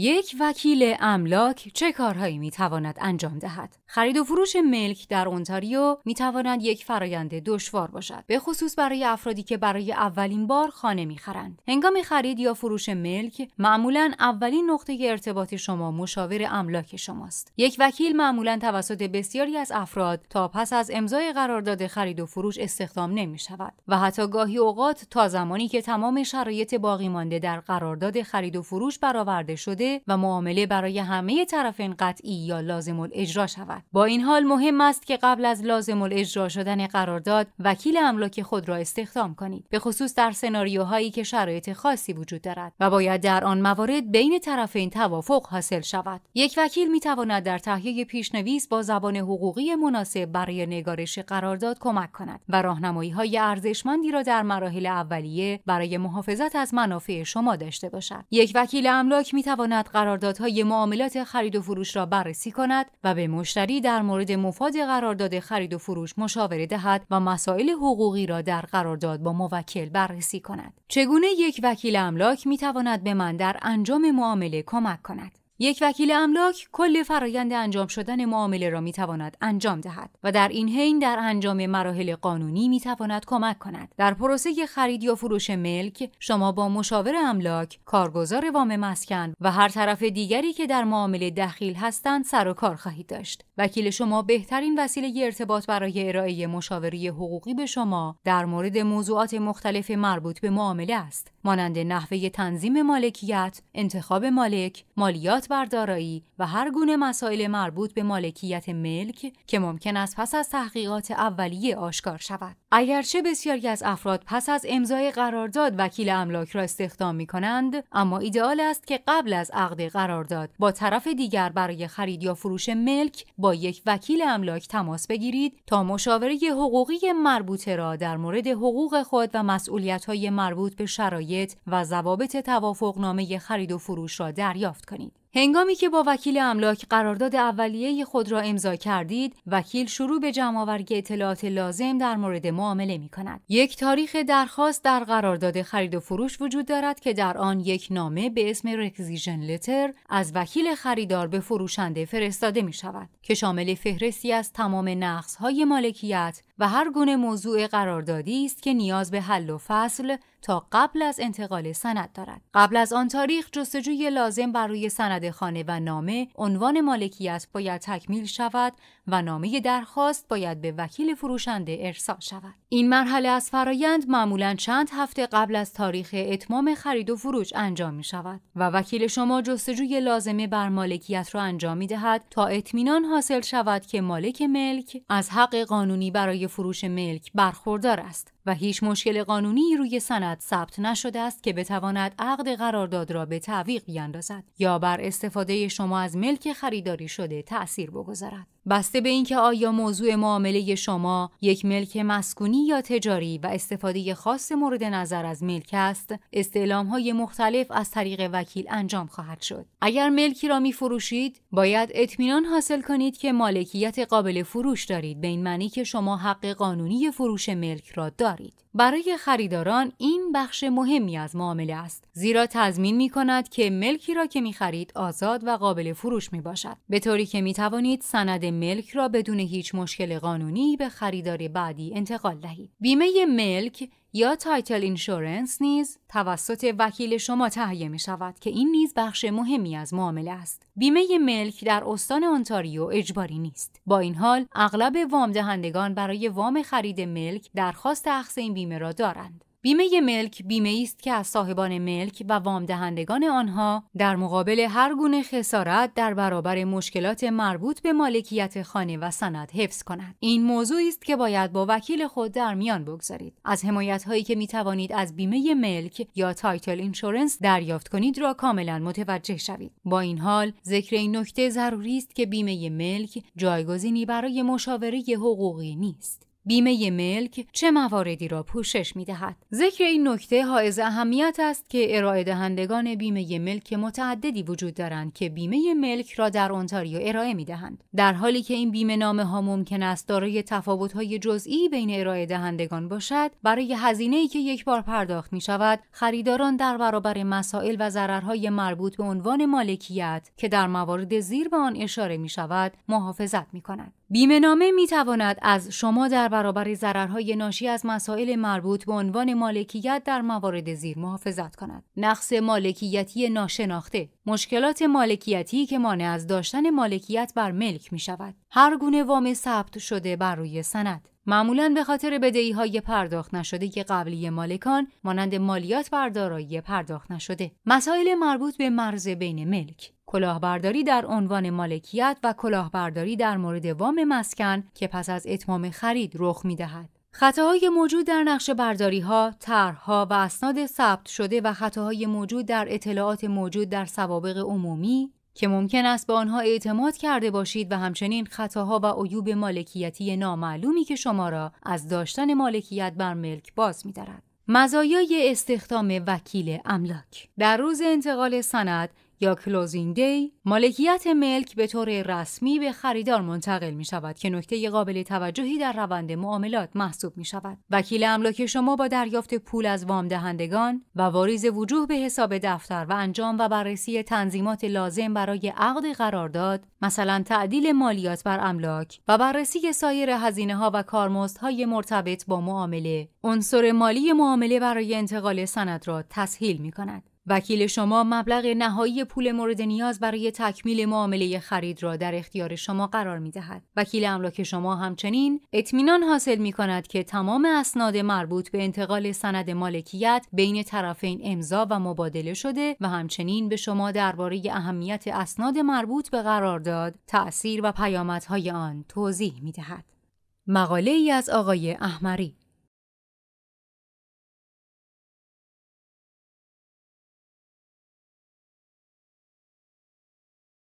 یک وکیل املاک چه کارهایی می تواند انجام دهد؟ خرید و فروش ملک در اونتاریو می تواند یک فرایند دشوار باشد، به خصوص برای افرادی که برای اولین بار خانه میخرند. هنگام خرید یا فروش ملک، معمولا اولین نقطه ارتباط شما مشاور املاک شماست. یک وکیل معمولا توسط بسیاری از افراد تا پس از امضای قرارداد خرید و فروش استخدام نمی شود و حتی گاهی اوقات تا زمانی که تمام شرایط باقی مانده در قرارداد خرید و فروش برآورده شده و معامله برای همه طرفین قطعی یا لازم الاجرا شود با این حال مهم است که قبل از لازم الاجرا شدن قرارداد وکیل املاک خود را استخدام کنید به خصوص در سناریوهایی که شرایط خاصی وجود دارد و باید در آن موارد بین طرفین توافق حاصل شود یک وکیل می تواند در تهیه پیشنویس با زبان حقوقی مناسب برای نگارش قرارداد کمک کند و راهنمایی های ارزشمندی را در مراحل اولیه برای محافظت از منافع شما داشته باشد یک وکیل املاک می قراردادهای معاملات خرید و فروش را بررسی کند و به مشتری در مورد مفاد قرارداد خرید و فروش مشاوره دهد و مسائل حقوقی را در قرارداد با موکل بررسی کند. چگونه یک وکیل املاک میتواند به من در انجام معامله کمک کند؟ یک وکیل املاک کل فرایند انجام شدن معامله را می تواند انجام دهد و در این حین در انجام مراحل قانونی می تواند کمک کند. در پروسه خرید یا فروش ملک شما با مشاور املاک، کارگزار وام مسکن و هر طرف دیگری که در معامله دخیل هستند سر و کار خواهید داشت. وکیل شما بهترین وسیله ارتباط برای ارائه مشاوری حقوقی به شما در مورد موضوعات مختلف مربوط به معامله است. مانند نحوه تنظیم مالکیت، انتخاب مالک، مالیات بر دارایی و هر گونه مسائل مربوط به مالکیت ملک که ممکن است پس از تحقیقات اولیه آشکار شود. اگرچه بسیاری از افراد پس از امضای قرارداد وکیل املاک را استخدام می کنند، اما ایدئال است که قبل از عقد قرارداد با طرف دیگر برای خرید یا فروش ملک با یک وکیل املاک تماس بگیرید تا مشاوره حقوقی مربوطه را در مورد حقوق خود و مسئولیت مربوط به شرایط شرایط و ضوابط توافقنامه خرید و فروش را دریافت کنید. هنگامی که با وکیل املاک قرارداد اولیه خود را امضا کردید، وکیل شروع به جمعآوری اطلاعات لازم در مورد معامله می کند. یک تاریخ درخواست در قرارداد خرید و فروش وجود دارد که در آن یک نامه به اسم رکزیژن لتر از وکیل خریدار به فروشنده فرستاده می شود که شامل فهرستی از تمام نقص های مالکیت و هر گونه موضوع قراردادی است که نیاز به حل و فصل تا قبل از انتقال سند دارد. قبل از آن تاریخ جستجوی لازم برای سند خانه و نامه عنوان مالکیت باید تکمیل شود و نامه درخواست باید به وکیل فروشنده ارسال شود. این مرحله از فرایند معمولا چند هفته قبل از تاریخ اتمام خرید و فروش انجام می شود و وکیل شما جستجوی لازمه بر مالکیت را انجام می دهد تا اطمینان حاصل شود که مالک ملک از حق قانونی برای فروش ملک برخوردار است و هیچ مشکل قانونی روی سند ثبت نشده است که بتواند عقد قرارداد را به تعویق بیاندازد یا بر استفاده شما از ملک خریداری شده تاثیر بگذارد. بسته به اینکه آیا موضوع معامله شما یک ملک مسکونی یا تجاری و استفاده خاص مورد نظر از ملک است استعلام های مختلف از طریق وکیل انجام خواهد شد اگر ملکی را می فروشید باید اطمینان حاصل کنید که مالکیت قابل فروش دارید به این معنی که شما حق قانونی فروش ملک را دارید. برای خریداران این بخش مهمی از معامله است زیرا تضمین می کند که ملکی را که می خرید آزاد و قابل فروش می باشد به طوری که می توانید سند ملک را بدون هیچ مشکل قانونی به خریدار بعدی انتقال دهید بیمه ملک یا تایتل اینشورنس نیز توسط وکیل شما تهیه می شود که این نیز بخش مهمی از معامله است. بیمه ملک در استان انتاریو اجباری نیست. با این حال اغلب وام دهندگان برای وام خرید ملک درخواست اخذ این بیمه را دارند. بیمه ملک بیمه است که از صاحبان ملک و وام دهندگان آنها در مقابل هر گونه خسارت در برابر مشکلات مربوط به مالکیت خانه و سند حفظ کند. این موضوعی است که باید با وکیل خود در میان بگذارید. از حمایت هایی که می توانید از بیمه ملک یا تایتل اینشورنس دریافت کنید را کاملا متوجه شوید. با این حال ذکر این نکته ضروری است که بیمه ملک جایگزینی برای مشاوره حقوقی نیست. بیمه ملک چه مواردی را پوشش می دهد. ذکر این نکته حائز اهمیت است که ارائه دهندگان بیمه ملک متعددی وجود دارند که بیمه ملک را در اونتاریو ارائه می دهند. در حالی که این بیمه نامه ها ممکن است دارای تفاوت های جزئی بین ارائه دهندگان باشد، برای هزینه که یک بار پرداخت می شود، خریداران در برابر مسائل و ضررهای مربوط به عنوان مالکیت که در موارد زیر به آن اشاره می شود، محافظت می کند. بیمه نامه می تواند از شما در برابر ضررهای ناشی از مسائل مربوط به عنوان مالکیت در موارد زیر محافظت کند. نقص مالکیتی ناشناخته، مشکلات مالکیتی که مانع از داشتن مالکیت بر ملک می شود. هر گونه وام ثبت شده بر روی سند. معمولا به خاطر بدهی های پرداخت نشده که قبلی مالکان مانند مالیات بر دارایی پرداخت نشده مسائل مربوط به مرز بین ملک کلاهبرداری در عنوان مالکیت و کلاهبرداری در مورد وام مسکن که پس از اتمام خرید رخ می دهد. خطاهای موجود در نقشه برداری ها، طرحها و اسناد ثبت شده و خطاهای موجود در اطلاعات موجود در سوابق عمومی که ممکن است به آنها اعتماد کرده باشید و همچنین خطاها و عیوب مالکیتی نامعلومی که شما را از داشتن مالکیت بر ملک باز می‌دارد. مزایای استخدام وکیل املاک در روز انتقال سند یا کلوزینگ دی مالکیت ملک به طور رسمی به خریدار منتقل می شود که نکته قابل توجهی در روند معاملات محسوب می شود وکیل املاک شما با دریافت پول از وام دهندگان و واریز وجوه به حساب دفتر و انجام و بررسی تنظیمات لازم برای عقد قرارداد مثلا تعدیل مالیات بر املاک و بررسی سایر هزینه ها و های مرتبط با معامله عنصر مالی معامله برای انتقال سند را تسهیل می کند وکیل شما مبلغ نهایی پول مورد نیاز برای تکمیل معامله خرید را در اختیار شما قرار می دهد. وکیل املاک شما همچنین اطمینان حاصل می کند که تمام اسناد مربوط به انتقال سند مالکیت بین طرفین امضا و مبادله شده و همچنین به شما درباره اهمیت اسناد مربوط به قرارداد، تأثیر و پیامدهای آن توضیح می دهد. مقاله ای از آقای احمری